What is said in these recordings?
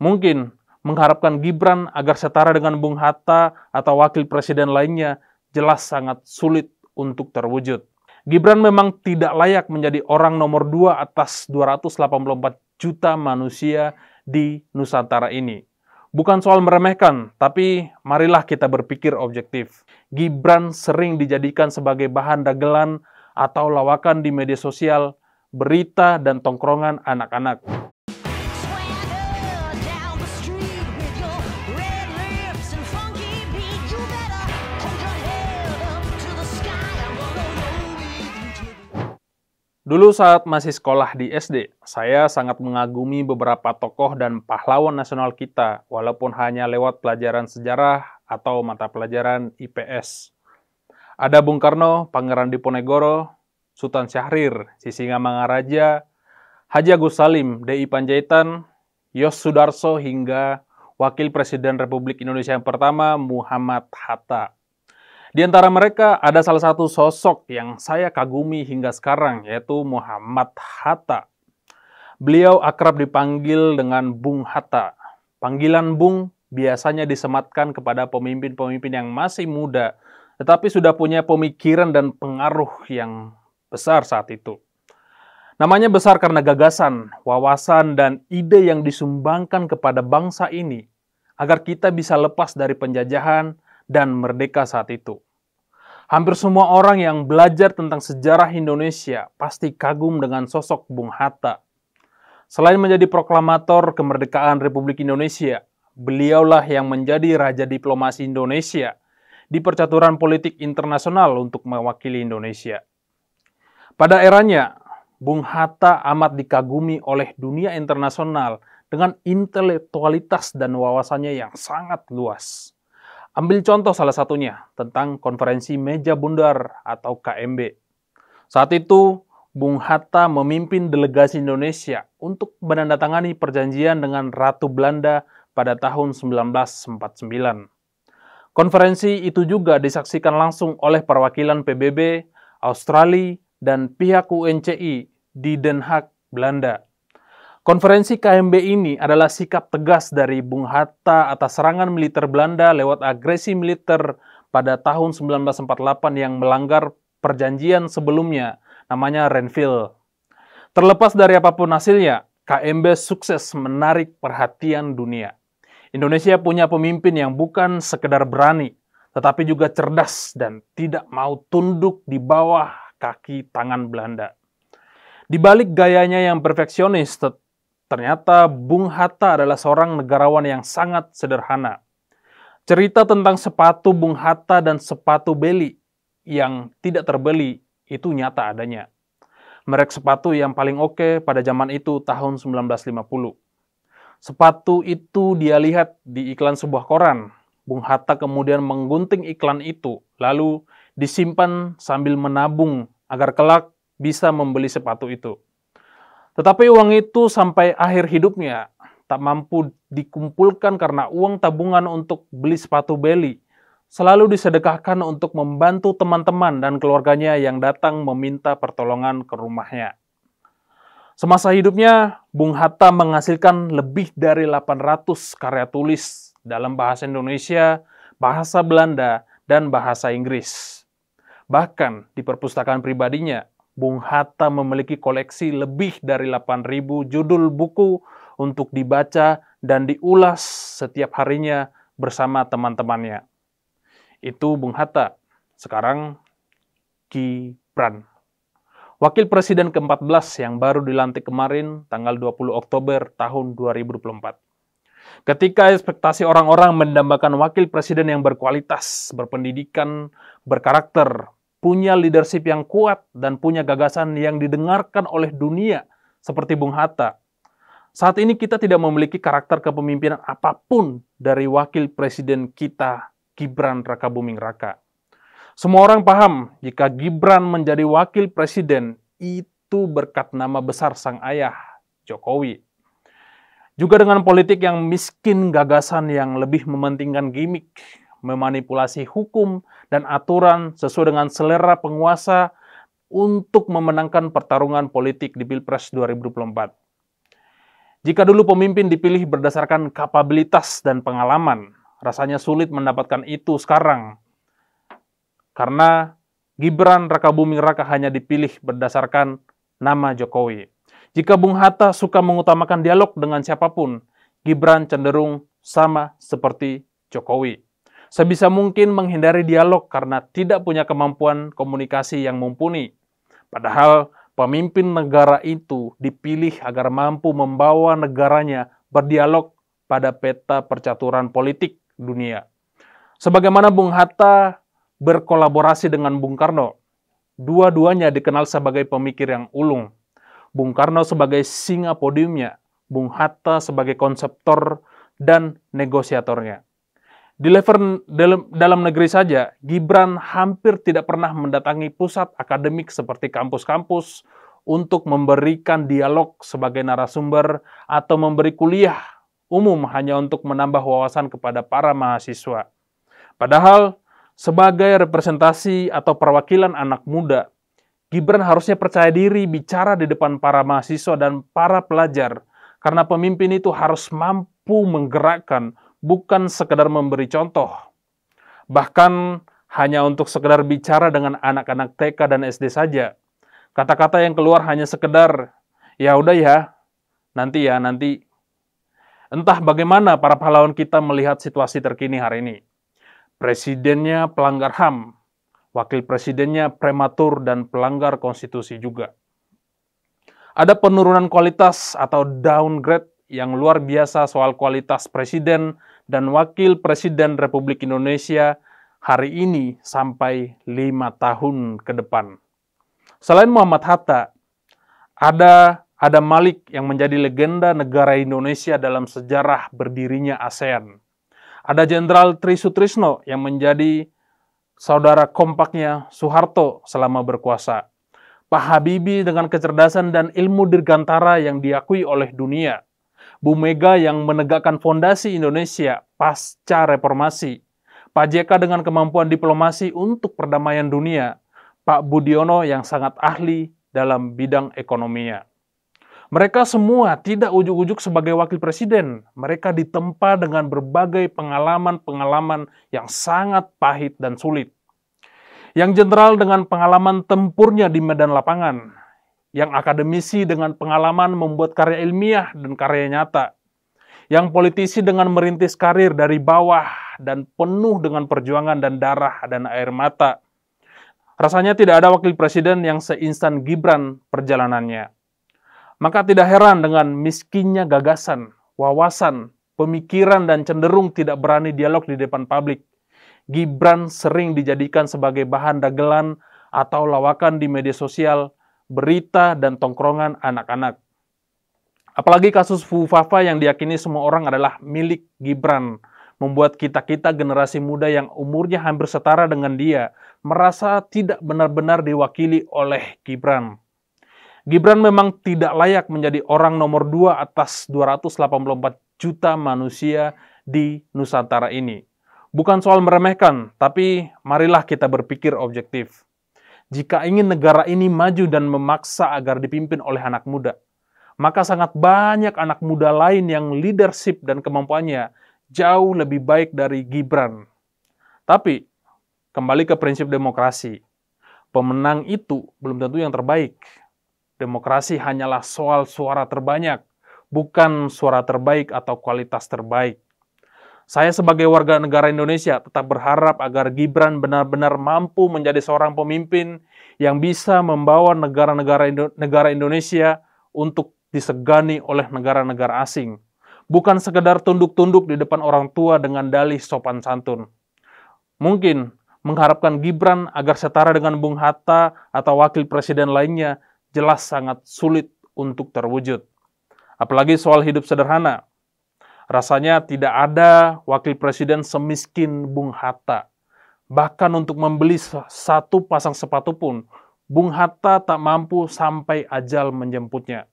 Mungkin mengharapkan Gibran agar setara dengan Bung Hatta atau wakil presiden lainnya jelas sangat sulit untuk terwujud. Gibran memang tidak layak menjadi orang nomor dua atas 284 juta manusia di Nusantara ini. Bukan soal meremehkan, tapi marilah kita berpikir objektif. Gibran sering dijadikan sebagai bahan dagelan atau lawakan di media sosial, berita, dan tongkrongan anak-anak. Dulu saat masih sekolah di SD, saya sangat mengagumi beberapa tokoh dan pahlawan nasional kita, walaupun hanya lewat pelajaran sejarah atau mata pelajaran IPS. Ada Bung Karno, Pangeran Diponegoro, Sultan Syahrir, Sisingamangaraja, Haji Agus Salim, DI Panjaitan, Yos Sudarso hingga Wakil Presiden Republik Indonesia yang pertama Muhammad Hatta. Di antara mereka ada salah satu sosok yang saya kagumi hingga sekarang yaitu Muhammad Hatta. Beliau akrab dipanggil dengan Bung Hatta. Panggilan Bung biasanya disematkan kepada pemimpin-pemimpin yang masih muda tetapi sudah punya pemikiran dan pengaruh yang besar saat itu. Namanya besar karena gagasan, wawasan, dan ide yang disumbangkan kepada bangsa ini agar kita bisa lepas dari penjajahan, dan merdeka saat itu. Hampir semua orang yang belajar tentang sejarah Indonesia pasti kagum dengan sosok Bung Hatta. Selain menjadi proklamator kemerdekaan Republik Indonesia, beliaulah yang menjadi raja diplomasi Indonesia di percaturan politik internasional untuk mewakili Indonesia. Pada eranya, Bung Hatta amat dikagumi oleh dunia internasional dengan intelektualitas dan wawasannya yang sangat luas. Ambil contoh salah satunya tentang konferensi meja bundar atau KMB. Saat itu, Bung Hatta memimpin delegasi Indonesia untuk menandatangani perjanjian dengan Ratu Belanda pada tahun 1949. Konferensi itu juga disaksikan langsung oleh perwakilan PBB, Australia, dan pihak UNCI di Den Haag, Belanda. Konferensi KMB ini adalah sikap tegas dari Bung Hatta atas serangan militer Belanda lewat agresi militer pada tahun 1948 yang melanggar perjanjian sebelumnya, namanya Renville. Terlepas dari apapun hasilnya, KMB sukses menarik perhatian dunia. Indonesia punya pemimpin yang bukan sekedar berani, tetapi juga cerdas dan tidak mau tunduk di bawah kaki tangan Belanda. Di balik gayanya yang perfeksionis, Ternyata Bung Hatta adalah seorang negarawan yang sangat sederhana. Cerita tentang sepatu Bung Hatta dan sepatu Beli yang tidak terbeli itu nyata adanya. Merek sepatu yang paling oke pada zaman itu tahun 1950. Sepatu itu dia lihat di iklan sebuah koran. Bung Hatta kemudian menggunting iklan itu, lalu disimpan sambil menabung agar kelak bisa membeli sepatu itu. Tetapi uang itu sampai akhir hidupnya tak mampu dikumpulkan karena uang tabungan untuk beli sepatu beli selalu disedekahkan untuk membantu teman-teman dan keluarganya yang datang meminta pertolongan ke rumahnya. Semasa hidupnya, Bung Hatta menghasilkan lebih dari 800 karya tulis dalam bahasa Indonesia, bahasa Belanda, dan bahasa Inggris. Bahkan di perpustakaan pribadinya, Bung Hatta memiliki koleksi lebih dari 8.000 judul buku untuk dibaca dan diulas setiap harinya bersama teman-temannya. Itu Bung Hatta, sekarang Gibran. Wakil Presiden ke-14 yang baru dilantik kemarin tanggal 20 Oktober tahun 2024. Ketika ekspektasi orang-orang mendambakan wakil presiden yang berkualitas, berpendidikan, berkarakter, punya leadership yang kuat dan punya gagasan yang didengarkan oleh dunia seperti Bung Hatta. Saat ini kita tidak memiliki karakter kepemimpinan apapun dari wakil presiden kita Gibran Rakabuming Raka. Semua orang paham jika Gibran menjadi wakil presiden itu berkat nama besar sang ayah Jokowi. Juga dengan politik yang miskin gagasan yang lebih mementingkan gimmick memanipulasi hukum dan aturan sesuai dengan selera penguasa untuk memenangkan pertarungan politik di Pilpres 2024. Jika dulu pemimpin dipilih berdasarkan kapabilitas dan pengalaman, rasanya sulit mendapatkan itu sekarang. Karena Gibran Raka Buming Raka hanya dipilih berdasarkan nama Jokowi. Jika Bung Hatta suka mengutamakan dialog dengan siapapun, Gibran cenderung sama seperti Jokowi sebisa mungkin menghindari dialog karena tidak punya kemampuan komunikasi yang mumpuni. Padahal pemimpin negara itu dipilih agar mampu membawa negaranya berdialog pada peta percaturan politik dunia. Sebagaimana Bung Hatta berkolaborasi dengan Bung Karno, dua-duanya dikenal sebagai pemikir yang ulung. Bung Karno sebagai singa podiumnya, Bung Hatta sebagai konseptor dan negosiatornya. Di level dalam, dalam negeri saja, Gibran hampir tidak pernah mendatangi pusat akademik seperti kampus-kampus untuk memberikan dialog sebagai narasumber atau memberi kuliah umum hanya untuk menambah wawasan kepada para mahasiswa. Padahal, sebagai representasi atau perwakilan anak muda, Gibran harusnya percaya diri bicara di depan para mahasiswa dan para pelajar, karena pemimpin itu harus mampu menggerakkan bukan sekedar memberi contoh, bahkan hanya untuk sekedar bicara dengan anak-anak TK dan SD saja. Kata-kata yang keluar hanya sekedar, ya udah ya, nanti ya, nanti. Entah bagaimana para pahlawan kita melihat situasi terkini hari ini. Presidennya pelanggar HAM, wakil presidennya prematur dan pelanggar konstitusi juga. Ada penurunan kualitas atau downgrade yang luar biasa soal kualitas presiden dan Wakil Presiden Republik Indonesia hari ini sampai lima tahun ke depan. Selain Muhammad Hatta, ada ada Malik yang menjadi legenda negara Indonesia dalam sejarah berdirinya ASEAN. Ada Jenderal Tri Sutrisno yang menjadi saudara kompaknya Soeharto selama berkuasa. Pak Habibie dengan kecerdasan dan ilmu dirgantara yang diakui oleh dunia – Bu Mega yang menegakkan fondasi Indonesia pasca reformasi, Pak JK dengan kemampuan diplomasi untuk perdamaian dunia, Pak Budiono yang sangat ahli dalam bidang ekonominya. Mereka semua tidak ujuk-ujuk sebagai wakil presiden. Mereka ditempa dengan berbagai pengalaman-pengalaman yang sangat pahit dan sulit. Yang jenderal dengan pengalaman tempurnya di medan lapangan, yang akademisi dengan pengalaman membuat karya ilmiah dan karya nyata, yang politisi dengan merintis karir dari bawah dan penuh dengan perjuangan dan darah dan air mata. Rasanya tidak ada wakil presiden yang seinstan Gibran perjalanannya. Maka tidak heran dengan miskinnya gagasan, wawasan, pemikiran dan cenderung tidak berani dialog di depan publik. Gibran sering dijadikan sebagai bahan dagelan atau lawakan di media sosial berita, dan tongkrongan anak-anak. Apalagi kasus Fufafa yang diyakini semua orang adalah milik Gibran, membuat kita-kita generasi muda yang umurnya hampir setara dengan dia merasa tidak benar-benar diwakili oleh Gibran. Gibran memang tidak layak menjadi orang nomor dua atas 284 juta manusia di Nusantara ini. Bukan soal meremehkan, tapi marilah kita berpikir objektif jika ingin negara ini maju dan memaksa agar dipimpin oleh anak muda, maka sangat banyak anak muda lain yang leadership dan kemampuannya jauh lebih baik dari Gibran. Tapi, kembali ke prinsip demokrasi. Pemenang itu belum tentu yang terbaik. Demokrasi hanyalah soal suara terbanyak, bukan suara terbaik atau kualitas terbaik. Saya sebagai warga negara Indonesia tetap berharap agar Gibran benar-benar mampu menjadi seorang pemimpin yang bisa membawa negara-negara Indo negara Indonesia untuk disegani oleh negara-negara asing. Bukan sekedar tunduk-tunduk di depan orang tua dengan dalih sopan santun. Mungkin mengharapkan Gibran agar setara dengan Bung Hatta atau wakil presiden lainnya jelas sangat sulit untuk terwujud. Apalagi soal hidup sederhana, Rasanya tidak ada wakil presiden semiskin Bung Hatta. Bahkan untuk membeli satu pasang sepatu pun, Bung Hatta tak mampu sampai ajal menjemputnya.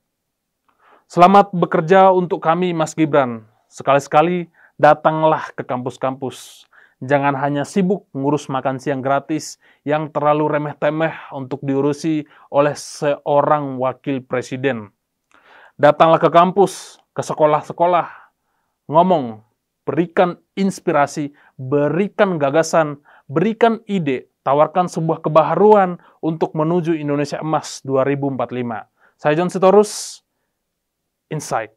Selamat bekerja untuk kami, Mas Gibran. Sekali-sekali datanglah ke kampus-kampus. Jangan hanya sibuk ngurus makan siang gratis yang terlalu remeh-temeh untuk diurusi oleh seorang wakil presiden. Datanglah ke kampus, ke sekolah-sekolah, ngomong, berikan inspirasi, berikan gagasan, berikan ide, tawarkan sebuah kebaharuan untuk menuju Indonesia Emas 2045. Saya John Sitorus, Insight.